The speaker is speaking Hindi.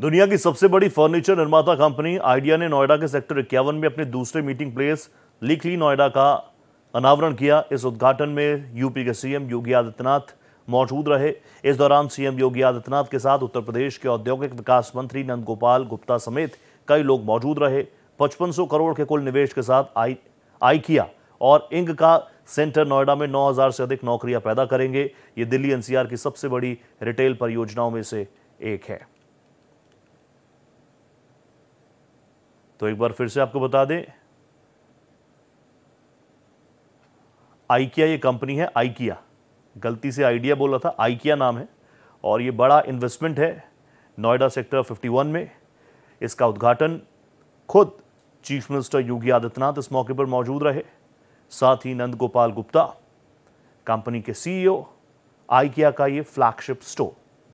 दुनिया की सबसे बड़ी फर्नीचर निर्माता कंपनी आइडिया ने नोएडा के सेक्टर इक्यावन में अपने दूसरे मीटिंग प्लेस लीकली नोएडा का अनावरण किया इस उद्घाटन में यूपी के सीएम योगी आदित्यनाथ मौजूद रहे इस दौरान सीएम योगी आदित्यनाथ के साथ उत्तर प्रदेश के औद्योगिक विकास मंत्री नंद गोपाल गुप्ता समेत कई लोग मौजूद रहे 5500 करोड़ के कुल निवेश के साथ आई आईकिया और इंग का सेंटर नोएडा में 9000 से अधिक नौकरियां पैदा करेंगे ये दिल्ली एनसीआर की सबसे बड़ी रिटेल परियोजनाओं में से एक है तो एक बार फिर से आपको बता दें आइकिया ये कंपनी है आइकिया गलती से आइडिया बोला था आइकिया नाम है और ये बड़ा इन्वेस्टमेंट है नोएडा सेक्टर 51 में इसका उद्घाटन खुद चीफ मिनिस्टर योगी आदित्यनाथ इस मौके पर मौजूद रहे साथ ही नंद गोपाल गुप्ता कंपनी के सीईओ e आइकिया का ये फ्लैगशिप स्टोर